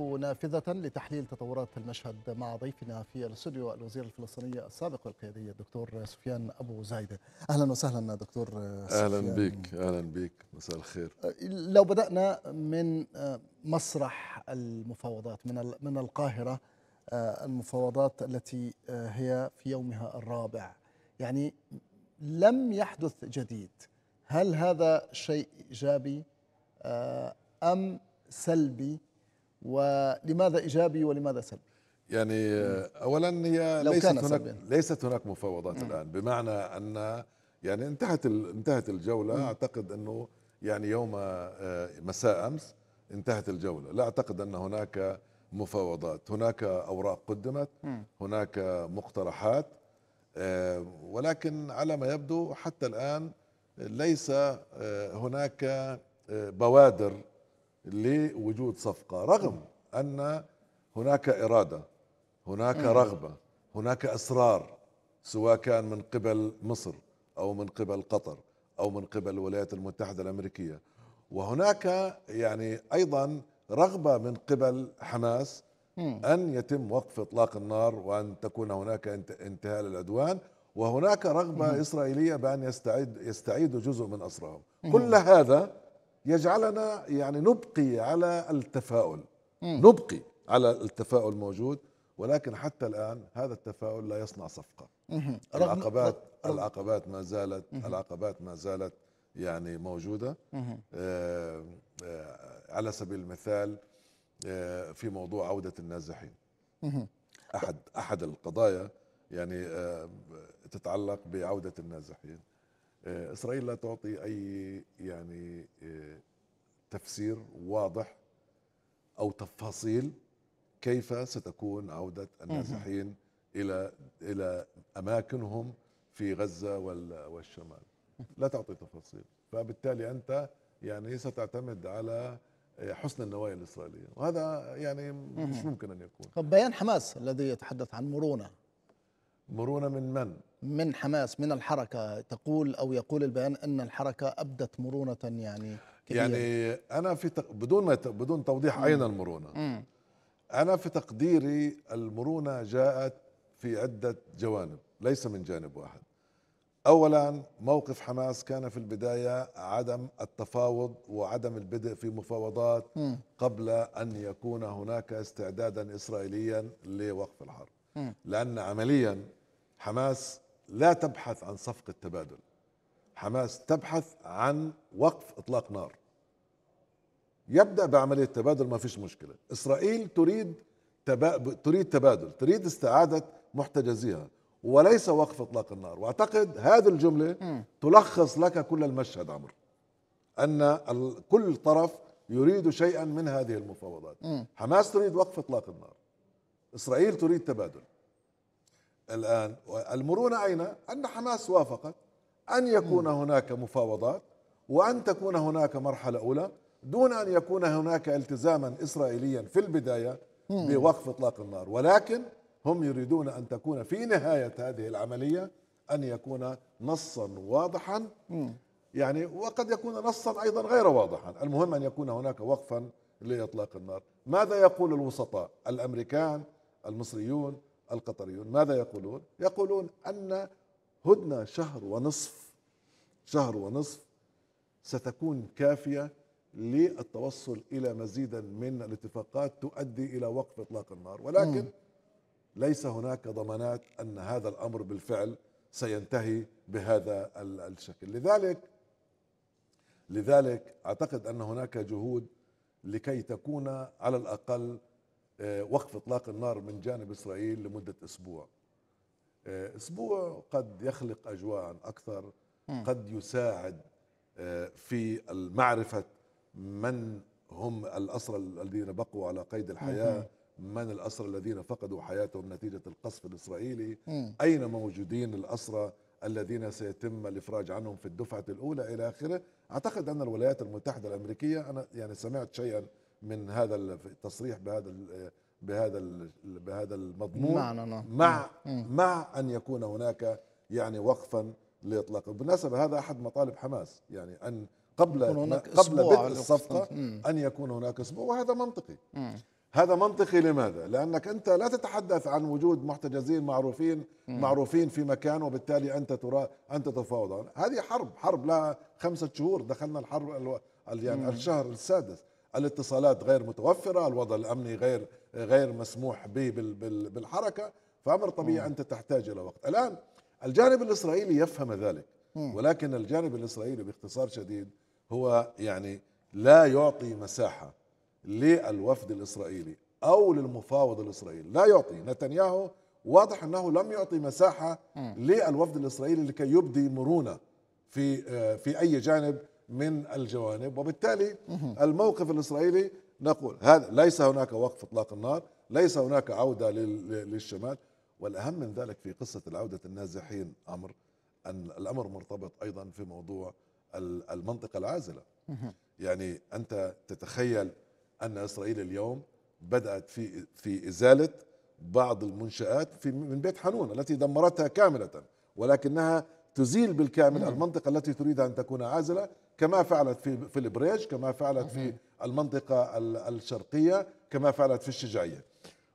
نافذة لتحليل تطورات المشهد مع ضيفنا في الاستوديو الوزير الفلسطيني السابق القيادي الدكتور سفيان أبو زايدة أهلا وسهلا دكتور أهلا سفيان. بك أهلا بك مساء الخير لو بدأنا من مسرح المفاوضات من من القاهرة آه، المفاوضات التي آه، هي في يومها الرابع يعني لم يحدث جديد هل هذا شيء إيجابي آه، أم سلبي ولماذا ايجابي ولماذا سلبي؟ يعني آه، اولا هي ليست هناك ليست هناك مفاوضات مم. الان بمعنى ان يعني انتهت انتهت الجوله مم. اعتقد انه يعني يوم آه، مساء امس انتهت الجوله لا اعتقد ان هناك مفاوضات هناك اوراق قدمت مم. هناك مقترحات آه، ولكن على ما يبدو حتى الان ليس هناك بوادر لوجود صفقه رغم ان هناك اراده هناك رغبه هناك اصرار سواء كان من قبل مصر او من قبل قطر او من قبل الولايات المتحده الامريكيه وهناك يعني ايضا رغبه من قبل حماس ان يتم وقف اطلاق النار وان تكون هناك انتهاء للعدوان وهناك رغبه اسرائيليه بان يستعيد يستعيدوا جزء من اسرهم كل هذا يجعلنا يعني نبقي على التفاؤل مم. نبقي على التفاؤل موجود ولكن حتى الان هذا التفاؤل لا يصنع صفقه مم. العقبات مم. العقبات ما زالت مم. العقبات ما زالت يعني موجوده آه آه على سبيل المثال آه في موضوع عوده النازحين مم. احد احد القضايا يعني آه، تتعلق بعوده النازحين آه، اسرائيل لا تعطي اي يعني آه، تفسير واضح او تفاصيل كيف ستكون عوده النازحين الى الى اماكنهم في غزه والشمال لا تعطي تفاصيل فبالتالي انت يعني ستعتمد على آه، حسن النوايا الاسرائيليه وهذا يعني مش ممكن ان يكون طب بيان حماس الذي يتحدث عن مرونه مرونه من من من حماس من الحركة تقول أو يقول البيان أن الحركة أبدت مرونة يعني كبيرة. يعني أنا في تق... بدون ت... بدون توضيح أين المرونة مم. أنا في تقديري المرونة جاءت في عدة جوانب ليس من جانب واحد أولا موقف حماس كان في البداية عدم التفاوض وعدم البدء في مفاوضات مم. قبل أن يكون هناك استعدادا إسرائيليا لوقف الحرب مم. لأن عمليا حماس لا تبحث عن صفقة تبادل حماس تبحث عن وقف إطلاق نار يبدأ بعملية تبادل ما فيش مشكلة إسرائيل تريد تبا... تريد تبادل تريد استعادة محتجزيها وليس وقف إطلاق النار وأعتقد هذه الجملة تلخص لك كل المشهد عمرو أن كل طرف يريد شيئا من هذه المفاوضات حماس تريد وقف إطلاق النار إسرائيل تريد تبادل الآن المرونة أين؟ أن حماس وافقت أن يكون هناك مفاوضات وأن تكون هناك مرحلة أولى دون أن يكون هناك التزاما إسرائيليا في البداية بوقف إطلاق النار ولكن هم يريدون أن تكون في نهاية هذه العملية أن يكون نصا واضحا يعني وقد يكون نصا أيضا غير واضحا المهم أن يكون هناك وقفا لإطلاق النار ماذا يقول الوسطاء الأمريكان المصريون القطريون ماذا يقولون؟ يقولون أن هدنة شهر ونصف شهر ونصف ستكون كافية للتوصل إلى مزيدا من الاتفاقات تؤدي إلى وقف إطلاق النار ولكن ليس هناك ضمانات أن هذا الأمر بالفعل سينتهي بهذا الشكل لذلك لذلك أعتقد أن هناك جهود لكي تكون على الأقل آه، وقف اطلاق النار من جانب اسرائيل لمده اسبوع آه، اسبوع قد يخلق اجواء اكثر قد يساعد آه، في معرفه من هم الاسرى الذين بقوا على قيد الحياه من الاسرى الذين فقدوا حياتهم نتيجه القصف الاسرائيلي اين موجودين الاسرى الذين سيتم الافراج عنهم في الدفعه الاولى الى اخره اعتقد ان الولايات المتحده الامريكيه انا يعني سمعت شيئا من هذا التصريح بهذا بهذا بهذا المضمون معنا نعم. مع مع ان يكون هناك يعني وقفا لاطلاق بالمناسبه هذا احد مطالب حماس يعني ان قبل قبل بدء الصفقه ان يكون هناك اسبوع وهذا منطقي هذا منطقي لماذا؟ لانك انت لا تتحدث عن وجود محتجزين معروفين مم. معروفين في مكان وبالتالي انت ترى انت تفاوض هذه حرب حرب لها خمسه شهور دخلنا الحرب يعني الشهر السادس الاتصالات غير متوفره، الوضع الامني غير غير مسموح به بالحركه، فامر طبيعي انت تحتاج الى وقت. الان الجانب الاسرائيلي يفهم ذلك ولكن الجانب الاسرائيلي باختصار شديد هو يعني لا يعطي مساحه للوفد الاسرائيلي او للمفاوض الاسرائيلي، لا يعطي نتنياهو واضح انه لم يعطي مساحه للوفد الاسرائيلي لكي يبدي مرونه في آه، في اي جانب من الجوانب وبالتالي الموقف الإسرائيلي نقول هذا ليس هناك وقف إطلاق النار ليس هناك عودة للشمال والأهم من ذلك في قصة العودة النازحين أمر أن الأمر مرتبط أيضا في موضوع المنطقة العازلة يعني أنت تتخيل أن إسرائيل اليوم بدأت في في إزالة بعض المنشآت في من بيت حنون التي دمرتها كاملة ولكنها تزيل بالكامل المنطقة التي تريد أن تكون عازلة كما فعلت في في البريج كما فعلت في المنطقة الشرقية كما فعلت في الشجاعية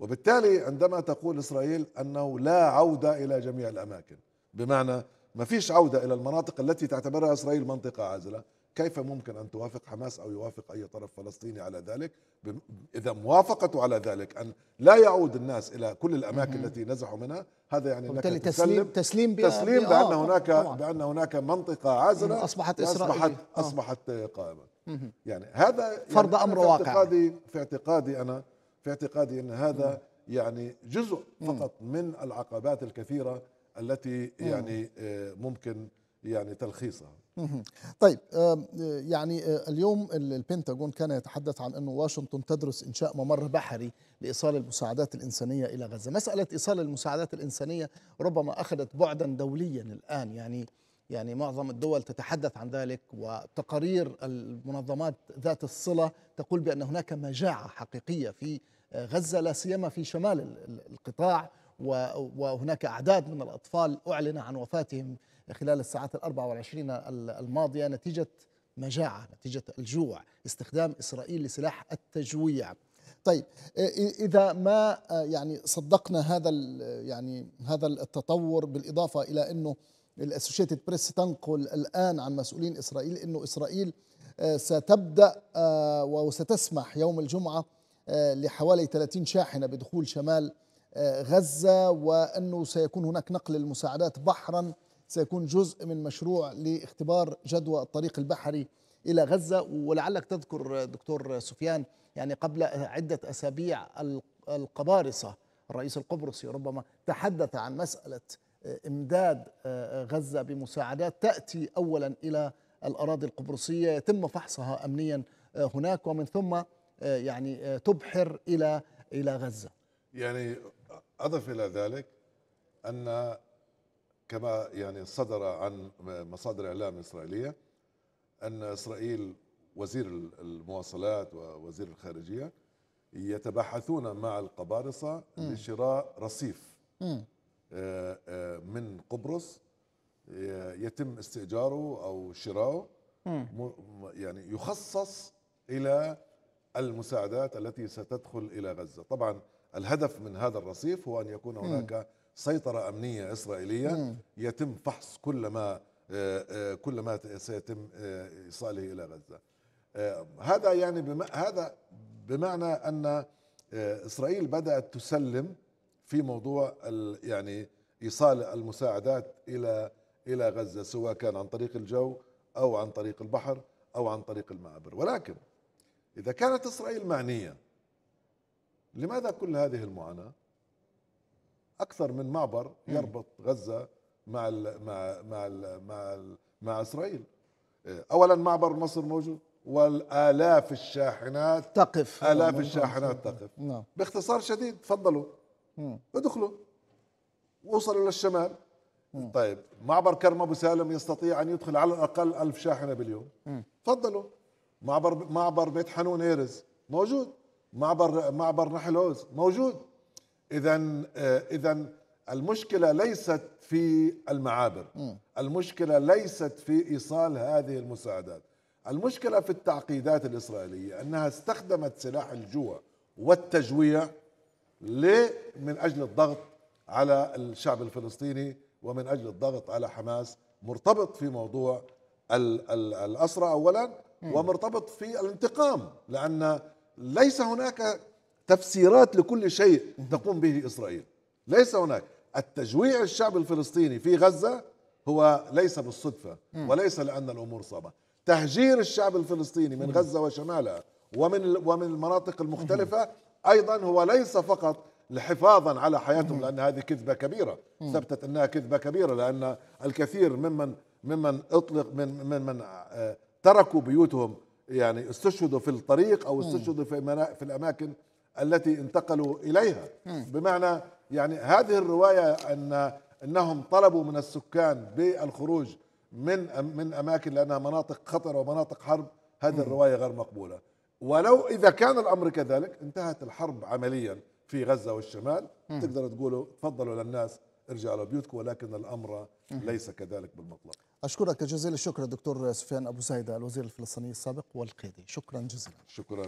وبالتالي عندما تقول إسرائيل أنه لا عودة إلى جميع الأماكن بمعنى ما فيش عودة إلى المناطق التي تعتبرها إسرائيل منطقة عازلة كيف ممكن أن توافق حماس أو يوافق أي طرف فلسطيني على ذلك إذا موافقته على ذلك أن لا يعود الناس إلى كل الأماكن التي نزحوا منها هذا يعني انك تسلم تسليم تسليم, بأ تسليم بأ بأن آه، هناك طبعا. بأن هناك منطقة عازلة أصبحت إسرائيل يعني أصبحت, آه. أصبحت قائمة يعني هذا يعني فرض أمر واقع في اعتقادي في اعتقادي أنا في اعتقادي أن هذا يعني جزء فقط من العقبات الكثيرة التي يعني آه، ممكن يعني تلخيصها طيب آه، يعني آه، اليوم البنتاجون كان يتحدث عن انه واشنطن تدرس انشاء ممر بحري لايصال المساعدات الانسانيه الى غزه، مساله ايصال المساعدات الانسانيه ربما اخذت بعدا دوليا الان يعني يعني معظم الدول تتحدث عن ذلك وتقارير المنظمات ذات الصله تقول بان هناك مجاعه حقيقيه في آه، غزه لا سيما في شمال القطاع وهناك اعداد من الاطفال اعلن عن وفاتهم خلال الساعات ال والعشرين الماضية نتيجة مجاعة نتيجة الجوع استخدام إسرائيل لسلاح التجويع طيب إذا ما آه، يعني صدقنا هذا يعني هذا التطور بالإضافة إلى أنه الاسوشيتد بريس تنقل الآن عن مسؤولين إسرائيل أنه إسرائيل آه، ستبدأ آه، وستسمح يوم الجمعة لحوالي 30 شاحنة بدخول شمال غزة وأنه سيكون هناك نقل المساعدات بحراً سيكون جزء من مشروع لاختبار جدوى الطريق البحري الى غزه ولعلك تذكر دكتور سفيان يعني قبل عده اسابيع القبارصه الرئيس القبرصي ربما تحدث عن مساله آه، امداد آه، غزه بمساعدات تاتي اولا الى الاراضي القبرصيه يتم فحصها امنيا آه، هناك ومن ثم يعني تبحر الى الى غزه. يعني اضف الى ذلك ان كما يعني صدر عن مصادر إعلام إسرائيلية أن إسرائيل وزير المواصلات ووزير الخارجية يتباحثون مع القبارصة م. لشراء رصيف م. آه، آه، من قبرص آه، يتم استئجاره أو شراؤه يعني يخصص إلى المساعدات التي ستدخل إلى غزة طبعا الهدف من هذا الرصيف هو أن يكون هناك م. سيطرة أمنية إسرائيلية مم. يتم فحص كل ما آه، آه، كل ما سيتم آه، إيصاله إلى غزة هذا يعني بما هذا بمعنى أن إسرائيل بدأت تسلم في موضوع ال... يعني إيصال المساعدات إلى إلى غزة سواء كان عن طريق الجو أو عن طريق البحر أو عن طريق المعابر ولكن إذا كانت إسرائيل معنية لماذا كل هذه المعاناة؟ اكثر من معبر يربط غزه مع الـ مع مع الـ مع الـ مع اسرائيل اولا معبر مصر موجود والالاف الشاحنات تقف الاف الشاحنات تقف نعم باختصار شديد تفضلوا ادخلوا وصلوا للشمال طيب معبر كرم ابو سالم يستطيع ان يدخل على الاقل ألف شاحنه باليوم تفضلوا معبر معبر بيت حنون ايرز موجود معبر معبر نحل عوز موجود اذا آه، اذا المشكله ليست في المعابر المشكله ليست في ايصال هذه المساعدات المشكله في التعقيدات الاسرائيليه انها استخدمت سلاح الجوع والتجويع من اجل الضغط على الشعب الفلسطيني ومن اجل الضغط على حماس مرتبط في موضوع الاسرى اولا ومرتبط في الانتقام لان ليس هناك تفسيرات لكل شيء تقوم به إسرائيل ليس هناك التجويع الشعب الفلسطيني في غزة هو ليس بالصدفة وليس لأن الأمور صعبة تهجير الشعب الفلسطيني من غزة وشمالها ومن ومن المناطق المختلفة أيضا هو ليس فقط لحفاظا على حياتهم لأن هذه كذبة كبيرة ثبتت أنها كذبة كبيرة لأن الكثير ممن ممن اطلق من من, من آه، تركوا بيوتهم يعني استشهدوا في الطريق او استشهدوا في في الاماكن التي انتقلوا اليها بمعنى يعني هذه الروايه ان انهم طلبوا من السكان بالخروج من من اماكن لانها مناطق خطر ومناطق حرب هذه الروايه غير مقبوله ولو اذا كان الامر كذلك انتهت الحرب عمليا في غزه والشمال تقدر تقولوا تفضلوا للناس ارجعوا لبيوتكم ولكن الامر ليس كذلك بالمطلق اشكرك جزيل الشكر دكتور سفيان ابو سيده الوزير الفلسطيني السابق والقيدي شكرا جزيلا شكرا